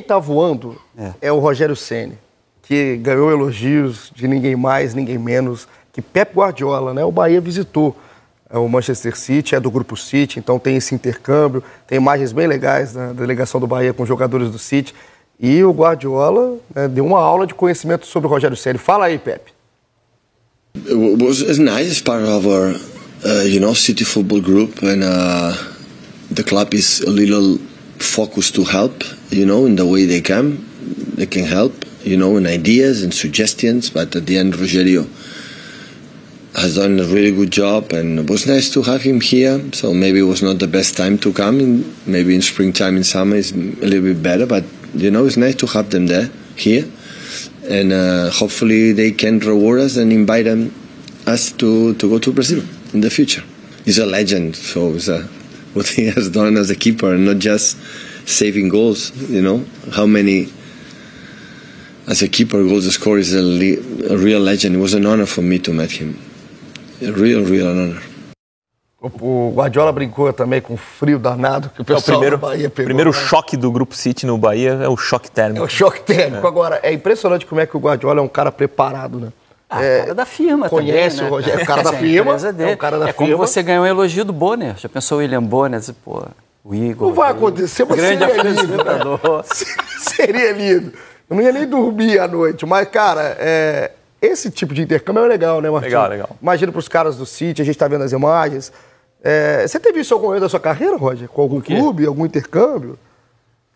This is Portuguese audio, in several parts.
quem está voando é. é. o Rogério Ceni, que ganhou elogios de ninguém mais, ninguém menos que Pep Guardiola, né? O Bahia visitou é, o Manchester City, é do grupo City, então tem esse intercâmbio, tem imagens bem legais da delegação do Bahia com jogadores do City. E o Guardiola né, deu uma aula de conhecimento sobre o Rogério Ceni. Fala aí, Pepe. It was it's nice part of our, uh, you know, City football group and uh, the club is a little focused to help, you know, in the way they can. They can help, you know, in ideas and suggestions. But at the end, Rogerio has done a really good job, and it was nice to have him here. So maybe it was not the best time to come. In, maybe in springtime, in summer, is a little bit better. But you know, it's nice to have them there here, and uh, hopefully they can reward us and invite them, us to to go to Brazil in the future. He's a legend, so it's a what he has done as a keeper, not just saving goals. You know how many as a keeper goals scorer is a, le- a real legend. It was an honor for me to meet him. A real, real honor. O Guardiola brincou também com o frio danado que o pessoal é o primeiro, do Bahia pegou. primeiro né? choque do Grupo City no Bahia é o choque térmico. É o choque térmico. É. Agora, é impressionante como é que o Guardiola é um cara preparado, né? Ah, é, cara da firma Conhece também, né? o Rogério, o cara da firma. É, o cara da é, é, é firma. como você ganhou o elogio do Bonner. Já pensou o William Bonner? Pô, o Igor. Não vai acontecer, mas grande seria lindo. seria lindo. Eu não ia nem dormir à noite. Mas, cara, é, esse tipo de intercâmbio é legal, né, Martinho? Legal, legal. Imagina para os caras do City, a gente está vendo as imagens. É, você teve isso algum ano da sua carreira, Roger? Com algum clube, algum intercâmbio?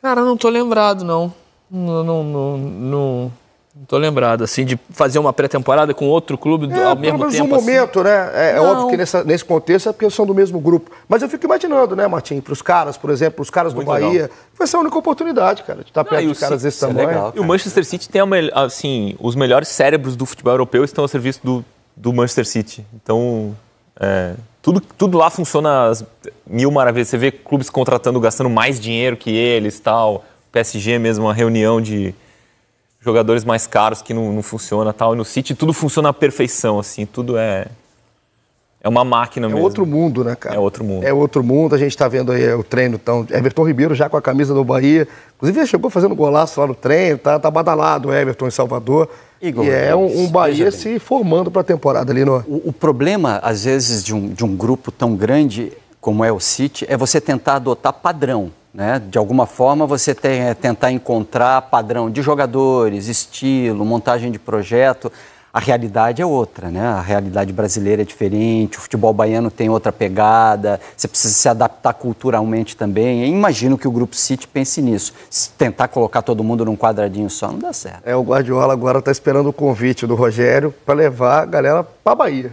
Cara, não tô lembrado, não. Não, não, não, não, não tô lembrado, assim, de fazer uma pré-temporada com outro clube é, ao mesmo tempo. É um assim. momento, assim. né? É, é óbvio que nessa, nesse contexto é porque são do mesmo grupo. Mas eu fico imaginando, né, Martim, para os caras, por exemplo, os caras Muito do Bahia, legal. vai ser a única oportunidade, cara, de estar perto dos caras desse é tamanho. É legal, e o Manchester City tem, uma, assim, os melhores cérebros do futebol europeu estão a serviço do, do Manchester City. Então, é, tudo, tudo lá funciona mil maravilhas. Você vê clubes contratando, gastando mais dinheiro que eles tal. PSG mesmo, uma reunião de jogadores mais caros que não, não funciona tal. E no City tudo funciona à perfeição, assim, tudo é. É uma máquina é mesmo. É outro mundo, né, cara? É outro mundo. É outro mundo. A gente está vendo aí o treino. Então, Everton Ribeiro já com a camisa do Bahia. Inclusive, ele chegou fazendo golaço lá no treino. Tá, tá badalado o Everton em Salvador. Igor, e é um, um Bahia se formando para a temporada ali no. O, o, problema, às vezes, de um, de um grupo tão grande como é o City é você tentar adotar padrão. Né? De alguma forma, você tem, é, tentar encontrar padrão de jogadores, estilo, montagem de projeto. A realidade é outra, né? A realidade brasileira é diferente, o futebol baiano tem outra pegada, você precisa se adaptar culturalmente também. Eu imagino que o Grupo City pense nisso. Se tentar colocar todo mundo num quadradinho só não dá certo. É, o Guardiola agora está esperando o convite do Rogério para levar a galera para Bahia,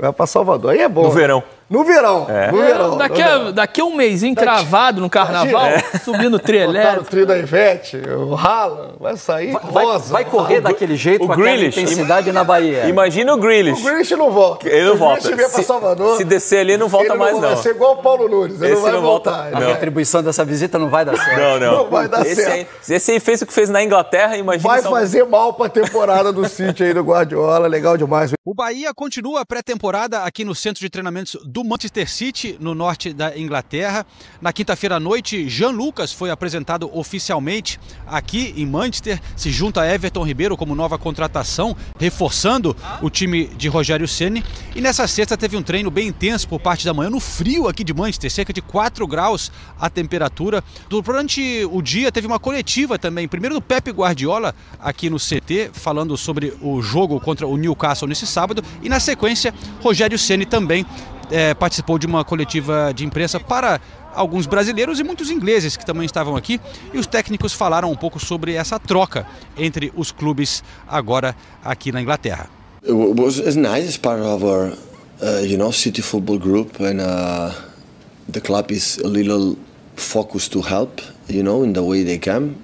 né? para Salvador. Aí é bom. No né? verão. No verão. É. No verão. Daqui a, daqui a um mês encravado no carnaval, é. subindo trelé. o trio da Ivete, o rala, vai sair vai, rosa. Vai, correr ah, daquele jeito o com Grealish. intensidade na Bahia. Imagina o Grealish. O Grealish não volta. Ele não volta. Vier se, Salvador, se descer ali, não volta ele mais, não. Vai ser igual o Paulo Nunes, ele Esse não vai volta, voltar. Não. A retribuição dessa visita não vai dar certo. Não, não. Não vai dar Esse certo. Aí, esse aí fez o que fez na Inglaterra, imagina. Vai fazer mal pra temporada do City aí do Guardiola, legal demais. O Bahia continua a pré-temporada aqui no centro de treinamentos do do Manchester City, no norte da Inglaterra. Na quinta-feira à noite, Jean Lucas foi apresentado oficialmente aqui em Manchester. Se junta a Everton Ribeiro como nova contratação, reforçando o time de Rogério Ceni. E nessa sexta teve um treino bem intenso por parte da manhã, no frio aqui de Manchester, cerca de 4 graus a temperatura. Durante o dia teve uma coletiva também, primeiro do Pepe Guardiola aqui no CT, falando sobre o jogo contra o Newcastle nesse sábado. E na sequência, Rogério Ceni também é, participou de uma coletiva de imprensa para alguns brasileiros e muitos ingleses que também estavam aqui. E os técnicos falaram um pouco sobre essa troca entre os clubes agora aqui na Inglaterra. It was it's nice as part of our, uh, you know, city football group, and uh, the club is a little focused to help, you know, in the way they can,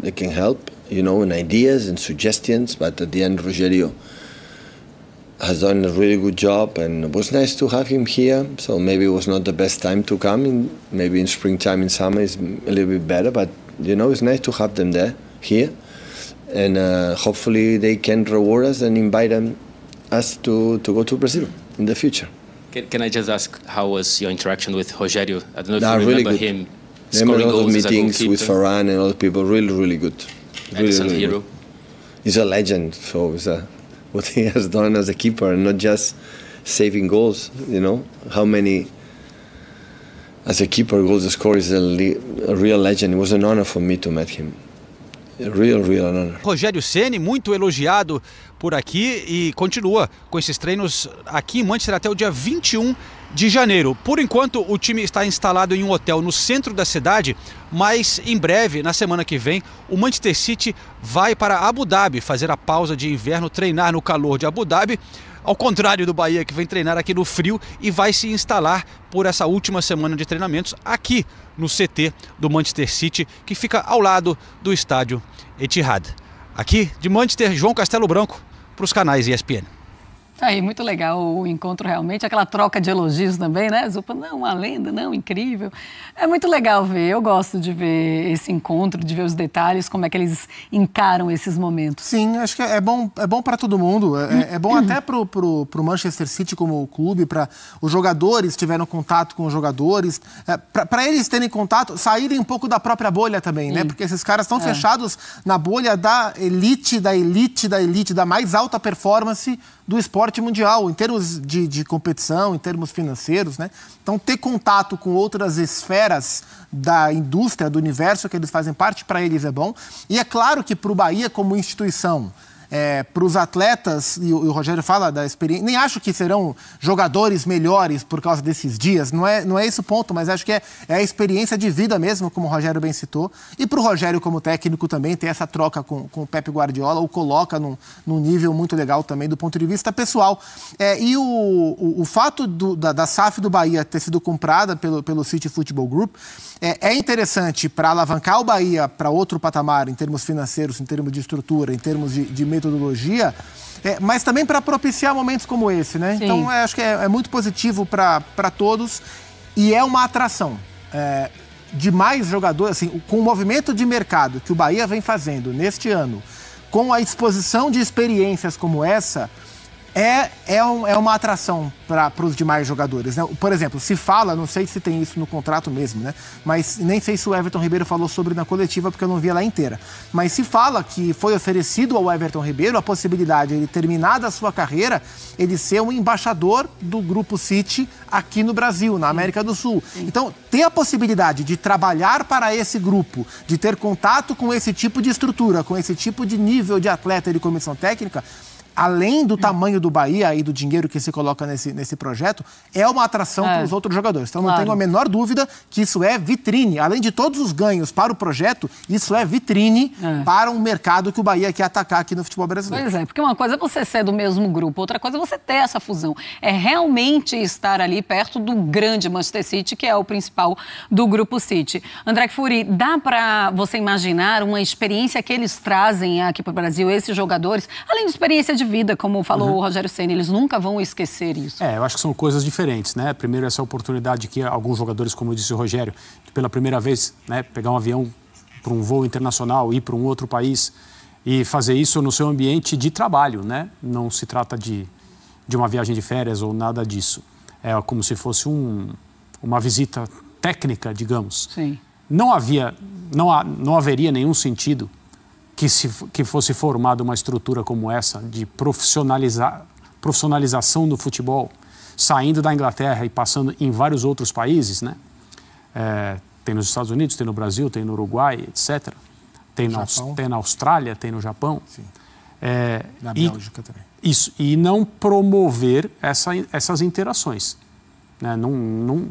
they can help, you know, in ideas and suggestions. But at the end, Rogerio. has done a really good job, and it was nice to have him here. So maybe it was not the best time to come. In, maybe in springtime, in summer, is a little bit better. But you know, it's nice to have them there here, and uh, hopefully they can reward us and invite them, us to, to go to Brazil in the future. Can, can I just ask how was your interaction with Rogério? I don't know if you remember really good. him. Remember a lot of meetings with Ferran and other people. Really, really good. Really, really, really hero. Good. He's a legend, so he's a what he has done as a keeper, not just saving goals. You know how many as a keeper goals scorer is a, a real legend. It was an honor for me to meet him. Real, real honor. Rogério Ceni muito elogiado por aqui e continua com esses treinos aqui em Manchester até o dia 21 de janeiro. Por enquanto, o time está instalado em um hotel no centro da cidade, mas em breve, na semana que vem, o Manchester City vai para Abu Dhabi fazer a pausa de inverno, treinar no calor de Abu Dhabi. Ao contrário do Bahia, que vem treinar aqui no frio e vai se instalar por essa última semana de treinamentos aqui no CT do Manchester City, que fica ao lado do estádio Etihad. Aqui de Manchester, João Castelo Branco, para os canais ESPN. Tá aí, muito legal o encontro realmente, aquela troca de elogios também, né, Zupa? Não, uma lenda, não, incrível. É muito legal ver, eu gosto de ver esse encontro, de ver os detalhes, como é que eles encaram esses momentos. Sim, acho que é bom, é bom para todo mundo, é, é, é bom uhum. até para o Manchester City como clube, para os jogadores tiveram contato com os jogadores, é, para eles terem contato, saírem um pouco da própria bolha também, né? Sim. né? Porque esses caras estão é. fechados na bolha da elite, da elite, da elite, da mais alta performance do esporte esporte mundial, em termos de, de competição, em termos financeiros, né? Então, ter contato com outras esferas da indústria, do universo que eles fazem parte, para eles é bom. E é claro que para o Bahia, como instituição, é, para os atletas, e o, e o, Rogério fala da experiência, nem acho que serão jogadores melhores por causa desses dias, não é, não é esse o ponto, mas acho que é, é a experiência de vida mesmo, como o Rogério bem citou. E para o Rogério, como técnico, também ter essa troca com, com o Pepe Guardiola, o coloca num, num nível muito legal também do ponto de vista pessoal. É, e o, o, o fato do, da, da SAF do Bahia ter sido comprada pelo, pelo City Football Group é, é interessante para alavancar o Bahia para outro patamar em termos financeiros, em termos de estrutura, em termos de, de meio metodologia, é, mas também para propiciar momentos como esse, né? Então, Sim. Então, acho que é, é muito positivo para todos e é uma atração. É, de mais jogadores, assim, com o movimento de mercado que o Bahia vem fazendo neste ano, com a exposição de experiências como essa, é, é, um, é uma atração para os demais jogadores. Né? Por exemplo, se fala, não sei se tem isso no contrato mesmo, né? mas nem sei se o Everton Ribeiro falou sobre na coletiva, porque eu não vi ela inteira. Mas se fala que foi oferecido ao Everton Ribeiro a possibilidade de ele terminar a sua carreira, ele ser um embaixador do Grupo City aqui no Brasil, na América do Sul. Então, ter a possibilidade de trabalhar para esse grupo, de ter contato com esse tipo de estrutura, com esse tipo de nível de atleta e de comissão técnica, além do tamanho do Bahia e do dinheiro que se coloca nesse, nesse projeto, é uma atração é. para os outros jogadores. Então claro. não tenho a menor dúvida que isso é vitrine. Além de todos os ganhos para o projeto, isso é vitrine é. para um mercado que o Bahia quer atacar aqui no futebol brasileiro. Pois é, porque uma coisa é você ser do mesmo grupo, outra coisa é você ter essa fusão. É realmente estar ali perto do grande Manchester City, que é o principal do grupo City. André Furi, dá para você imaginar uma experiência que eles trazem aqui para o Brasil, esses jogadores, além de experiência de de vida, como falou uhum. o Rogério Senna, eles nunca vão esquecer isso. É, eu acho que são coisas diferentes, né? Primeiro, essa oportunidade que alguns jogadores, como disse o Rogério, pela primeira vez, né, pegar um avião para um voo internacional, ir para um outro país e fazer isso no seu ambiente de trabalho, né? Não se trata de, de uma viagem de férias ou nada disso. É como se fosse um, uma visita técnica, digamos. Sim. Não havia, não, há, não haveria nenhum sentido que, se, que fosse formada uma estrutura como essa, de profissionalizar, profissionalização do futebol, saindo da Inglaterra e passando em vários outros países, né? É, tem nos Estados Unidos, tem no Brasil, tem no Uruguai, etc. Tem, no na, tem na, Austrália, tem no Japão. É, na Bélgica e, também. Isso, e não promover essa, essas interações. Né? Não, não,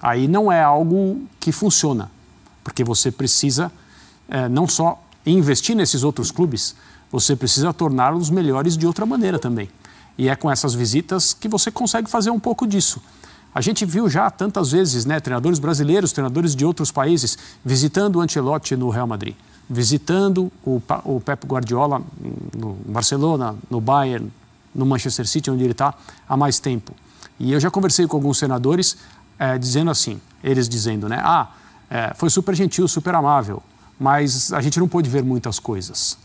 aí não é algo que funciona, porque você precisa é, não só e investir nesses outros clubes, você precisa torná-los melhores de outra maneira também. E é com essas visitas que você consegue fazer um pouco disso. A gente viu já tantas vezes, né, treinadores brasileiros, treinadores de outros países visitando o Ancelotti no Real Madrid, visitando o, o Pep Guardiola no Barcelona, no Bayern, no Manchester City, onde ele está há mais tempo. E eu já conversei com alguns senadores é, dizendo assim, eles dizendo, né, ah, é, foi super gentil, super amável, mas a gente não pôde ver muitas coisas.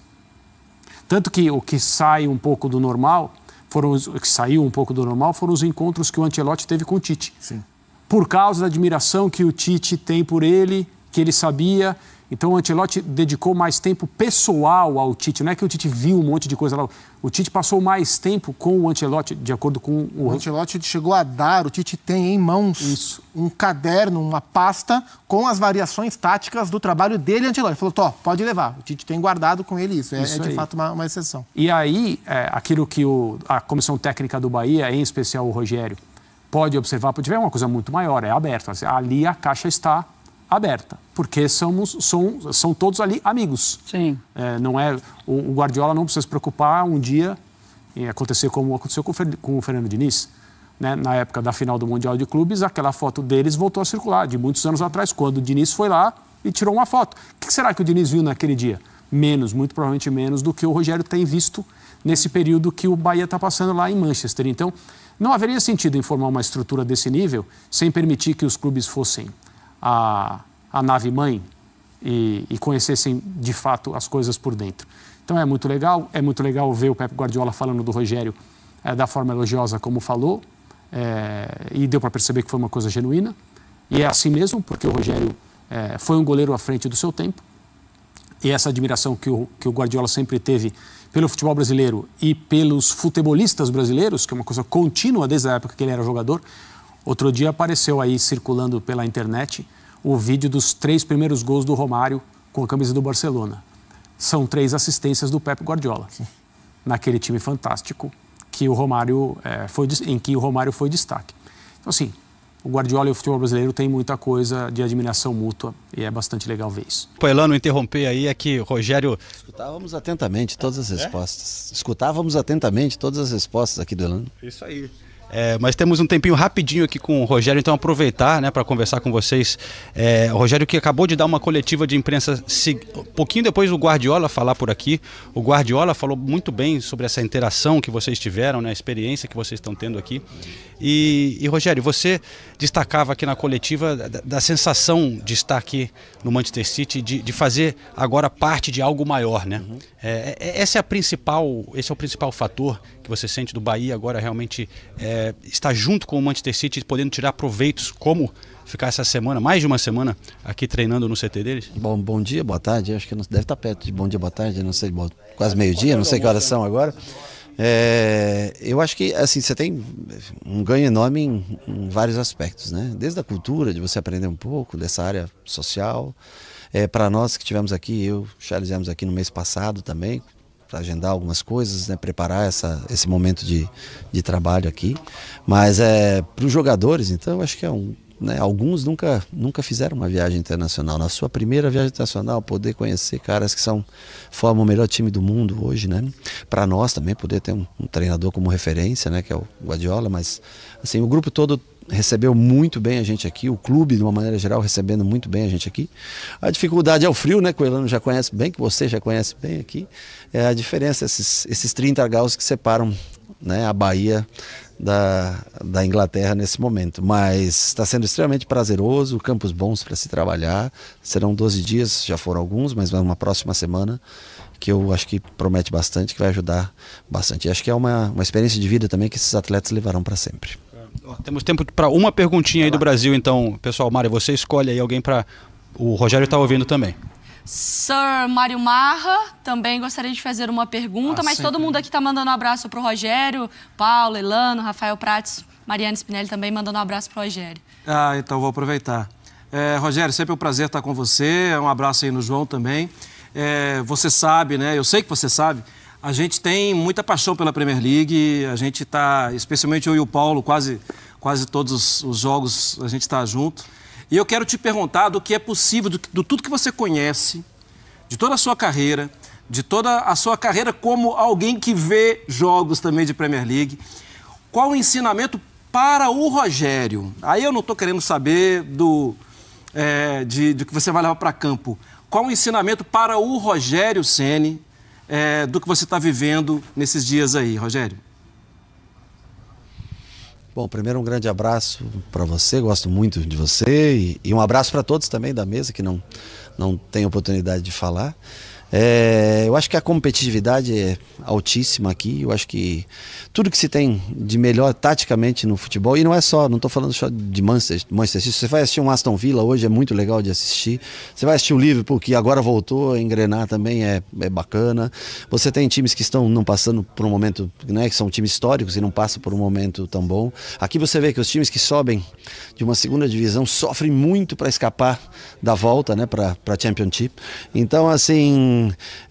Tanto que o que sai um pouco do normal, foram os, o que saiu um pouco do normal, foram os encontros que o Antelote teve com o Tite. Sim. Por causa da admiração que o Tite tem por ele, que ele sabia então o Ancelotti dedicou mais tempo pessoal ao Tite. Não é que o Tite viu um monte de coisa lá. O Tite passou mais tempo com o Ancelotti, de acordo com o. O Ancelotti chegou a dar, o Tite tem em mãos Isso. um caderno, uma pasta com as variações táticas do trabalho dele, Ancelotti. Ele falou, Tó, pode levar. O Tite tem guardado com ele isso. É, isso é de fato uma, uma, exceção. E aí, é, aquilo que o, a comissão técnica do Bahia, em especial o Rogério, pode observar, pode ver é uma coisa muito maior, é aberto. Assim, ali a caixa está aberta, porque somos, são, são todos ali amigos. Sim. É, não é, o, o, Guardiola não precisa se preocupar um dia em acontecer como aconteceu com, com o Fernando Diniz. Né? Na época da final do Mundial de Clubes, aquela foto deles voltou a circular, de muitos anos atrás, quando o Diniz foi lá e tirou uma foto. O que será que o Diniz viu naquele dia? Menos, muito provavelmente menos do que o Rogério tem visto nesse período que o Bahia está passando lá em Manchester. Então, não haveria sentido em formar uma estrutura desse nível sem permitir que os clubes fossem a, a nave-mãe e, e conhecessem de fato as coisas por dentro. Então é muito legal, é muito legal ver o Pep Guardiola falando do Rogério é, da forma elogiosa como falou, é, e deu para perceber que foi uma coisa genuína. E é assim mesmo, porque o Rogério é, foi um goleiro à frente do seu tempo, e essa admiração que o, que o Guardiola sempre teve pelo futebol brasileiro e pelos futebolistas brasileiros, que é uma coisa contínua desde a época que ele era jogador, Outro dia apareceu aí circulando pela internet o vídeo dos três primeiros gols do Romário com a camisa do Barcelona. São três assistências do Pep Guardiola Sim. naquele time fantástico que o Romário é, foi em que o Romário foi destaque. Então assim, o Guardiola e o futebol brasileiro têm muita coisa de admiração mútua e é bastante legal ver isso. Paelano, interromper aí é que Rogério. Escutávamos atentamente todas as é? respostas. É? Escutávamos atentamente todas as respostas aqui do Elano. Isso aí. É, mas temos um tempinho rapidinho aqui com o Rogério, então aproveitar né, para conversar com vocês. É, o Rogério que acabou de dar uma coletiva de imprensa, se, um pouquinho depois do Guardiola falar por aqui. O Guardiola falou muito bem sobre essa interação que vocês tiveram, né, a experiência que vocês estão tendo aqui. E, e Rogério, você destacava aqui na coletiva da, da, sensação de estar aqui no Manchester City, de, de fazer agora parte de algo maior. Né? Uhum. É, é essa é a principal, esse é o principal fator que você sente do Bahia agora realmente é, estar junto com o Manchester City, podendo tirar proveitos, como ficar essa semana, mais de uma semana, aqui treinando no CT deles? Bom, bom dia, boa tarde. Acho que não, deve estar perto de bom dia, boa tarde, não sei, bom, quase meio-dia, não sei que horas são agora. É, eu acho que assim você tem um ganho enorme em, em, vários aspectos, né? Desde a cultura, de você aprender um pouco dessa área social. É, Para nós que tivemos aqui, eu, Charles, aqui no mês passado também, para agendar algumas coisas, né, preparar essa, esse momento de, de trabalho aqui. Mas é para os jogadores, então eu acho que é um. Né, alguns nunca, nunca fizeram uma viagem internacional. Na sua primeira viagem internacional, poder conhecer caras que são formam o melhor time do mundo hoje, né? Para nós também poder ter um, um, treinador como referência, né? Que é o Guardiola, mas assim o grupo todo recebeu muito bem a gente aqui, o clube de uma maneira geral recebendo muito bem a gente aqui. A dificuldade é o frio, né? Que o Elano já conhece bem, que você já conhece bem aqui. É a diferença, esses, esses 30 graus que separam né, a Bahia da, da Inglaterra nesse momento. Mas está sendo extremamente prazeroso, campos bons para se trabalhar. Serão 12 dias, já foram alguns, mas uma próxima semana que eu acho que promete bastante, que vai ajudar bastante. E acho que é uma, uma experiência de vida também que esses atletas levarão para sempre. Temos tempo para uma perguntinha aí do Brasil, então, pessoal. Mário, você escolhe aí alguém para. O Rogério está ouvindo também. Sir Mário Marra também gostaria de fazer uma pergunta, ah, mas sempre. todo mundo né? aqui está mandando um abraço para o Rogério, Paulo, Elano, Rafael Prates, Mariana Spinelli também mandando um abraço para o Rogério. Ah, então vou aproveitar. É, Rogério, sempre um prazer estar com você. Um abraço aí no João também. É, você sabe, né? Eu sei que você sabe a gente tem muita paixão pela Premier League, a gente está, especialmente eu e o Paulo, quase, quase todos os jogos a gente está junto. E eu quero te perguntar do que é possível, do, do tudo que você conhece, de toda a sua carreira, de toda a sua carreira como alguém que vê jogos também de Premier League, qual o ensinamento para o Rogério? Aí eu não estou querendo saber do, é, de, do que você vai levar para campo. Qual o ensinamento para o Rogério Seni? é, do que você está vivendo nesses dias aí, Rogério? Bom, primeiro um grande abraço para você, gosto muito de você e, e um abraço para todos também da mesa que não, não tem oportunidade de falar. É, eu acho que a competitividade é altíssima aqui. Eu acho que tudo que se tem de melhor taticamente no futebol, e não é só, não estou falando só de Manchester, Manchester Você vai assistir um Aston Villa hoje, é muito legal de assistir. Você vai assistir o Liverpool, que agora voltou a engrenar também, é, é bacana. Você tem times que estão não passando por um momento, né, que são times históricos e não passam por um momento tão bom. Aqui você vê que os times que sobem de uma segunda divisão sofrem muito para escapar da volta né, para a Championship. Então, assim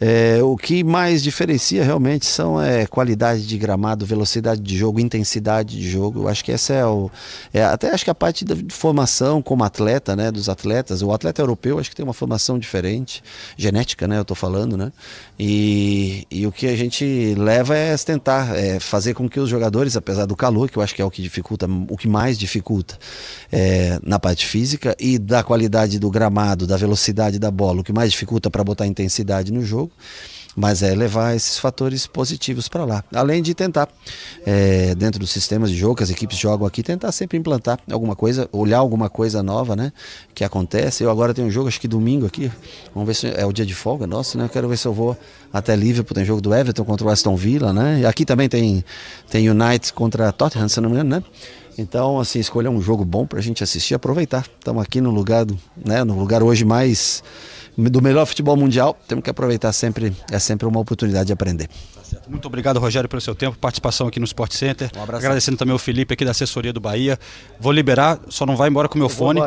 é, o que mais diferencia realmente são é, qualidade de gramado, velocidade de jogo, intensidade de jogo. Eu acho que essa é o. É, até acho que a parte da formação como atleta, né? Dos atletas. O atleta europeu acho que tem uma formação diferente, genética, né? Eu estou falando, né? E, e, o que a gente leva é tentar é, fazer com que os jogadores, apesar do calor, que eu acho que é o que dificulta, o que mais dificulta é, na parte física e da qualidade do gramado, da velocidade da bola, o que mais dificulta para botar intensidade intensidade no jogo, mas é levar esses fatores positivos para lá. Além de tentar, é, dentro dos sistemas de jogo que as equipes jogam aqui, tentar sempre implantar alguma coisa, olhar alguma coisa nova, né? Que acontece. Eu agora tenho um jogo, acho que domingo aqui, vamos ver se é o dia de folga nosso, né? Eu quero ver se eu vou até Liverpool, tem jogo do Everton contra o Aston Villa, né? E aqui também tem, tem United contra Tottenham, se não me engano, né? Então, assim, escolher um jogo bom para a gente assistir, aproveitar. Estamos aqui no lugar, né, no lugar hoje mais do melhor futebol mundial, temos que aproveitar sempre, é sempre uma oportunidade de aprender. Tá muito obrigado, Rogério, pelo seu tempo, participação aqui no Sport Center. Um abraço. Agradecendo também o Felipe aqui da assessoria do Bahia. Vou liberar, só não vai embora com o meu fone.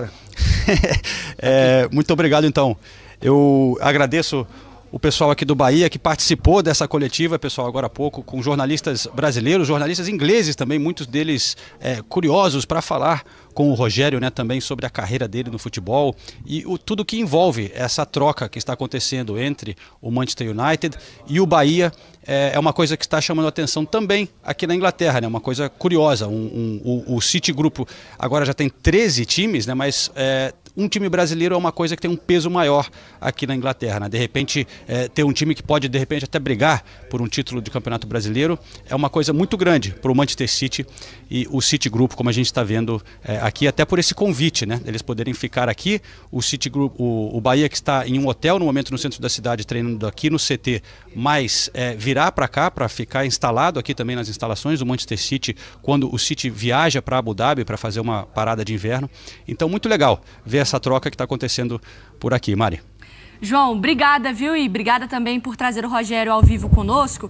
é, muito obrigado, então. Eu agradeço o pessoal aqui do Bahia que participou dessa coletiva, pessoal, agora há pouco, com jornalistas brasileiros, jornalistas ingleses também, muitos deles é, curiosos para falar com o Rogério, né, também sobre a carreira dele no futebol e o, tudo que envolve essa troca que está acontecendo entre o Manchester United e o Bahia é, é uma coisa que está chamando atenção também aqui na Inglaterra, né, uma coisa curiosa. Um, um, o, o City Group agora já tem 13 times, né, mas é, um time brasileiro é uma coisa que tem um peso maior aqui na Inglaterra. Né? De repente, é, ter um time que pode, de repente, até brigar por um título de campeonato brasileiro é uma coisa muito grande para o Manchester City e o City Group, como a gente está vendo é, aqui, até por esse convite, né? Eles poderem ficar aqui. O City Group, o, o Bahia, que está em um hotel no momento no centro da cidade, treinando aqui no CT, mas é, virá para cá para ficar instalado aqui também nas instalações do Manchester City quando o City viaja para Abu Dhabi para fazer uma parada de inverno. Então, muito legal ver essa troca que está acontecendo por aqui. Mari. João, obrigada, viu? E obrigada também por trazer o Rogério ao vivo conosco.